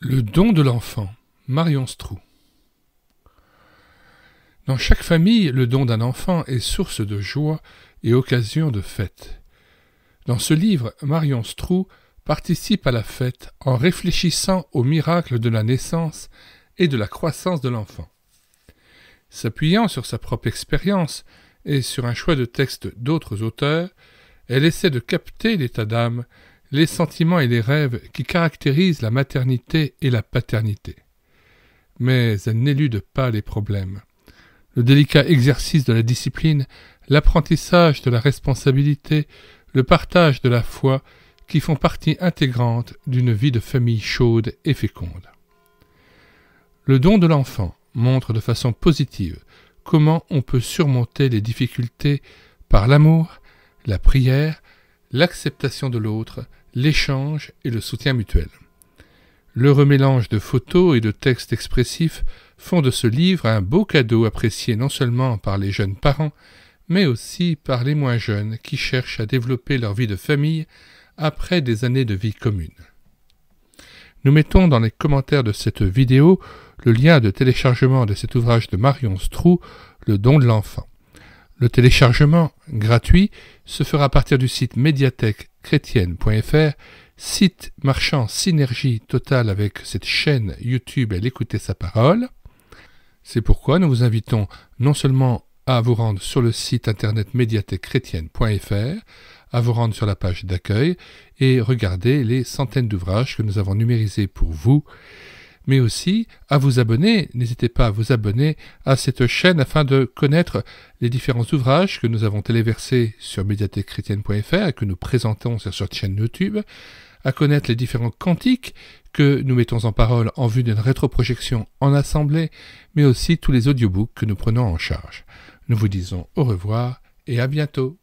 Le don de l'enfant, Marion Strou. Dans chaque famille, le don d'un enfant est source de joie et occasion de fête. Dans ce livre, Marion Strou participe à la fête en réfléchissant au miracle de la naissance et de la croissance de l'enfant. S'appuyant sur sa propre expérience et sur un choix de textes d'autres auteurs, elle essaie de capter l'état d'âme les sentiments et les rêves qui caractérisent la maternité et la paternité. Mais elles n'éludent pas les problèmes. Le délicat exercice de la discipline, l'apprentissage de la responsabilité, le partage de la foi qui font partie intégrante d'une vie de famille chaude et féconde. Le don de l'enfant montre de façon positive comment on peut surmonter les difficultés par l'amour, la prière, l'acceptation de l'autre, l'échange et le soutien mutuel. Le remélange de photos et de textes expressifs font de ce livre un beau cadeau apprécié non seulement par les jeunes parents, mais aussi par les moins jeunes qui cherchent à développer leur vie de famille après des années de vie commune. Nous mettons dans les commentaires de cette vidéo le lien de téléchargement de cet ouvrage de Marion Strou, Le don de l'enfant. Le téléchargement gratuit se fera à partir du site médiathèquechrétienne.fr, site marchand synergie totale avec cette chaîne YouTube et l'écouter sa parole. C'est pourquoi nous vous invitons non seulement à vous rendre sur le site internet médiathèquechrétienne.fr, à vous rendre sur la page d'accueil et regarder les centaines d'ouvrages que nous avons numérisés pour vous mais aussi à vous abonner. N'hésitez pas à vous abonner à cette chaîne afin de connaître les différents ouvrages que nous avons téléversés sur médiathèquechrétienne.fr et que nous présentons sur cette chaîne YouTube, à connaître les différents cantiques que nous mettons en parole en vue d'une rétroprojection en assemblée, mais aussi tous les audiobooks que nous prenons en charge. Nous vous disons au revoir et à bientôt.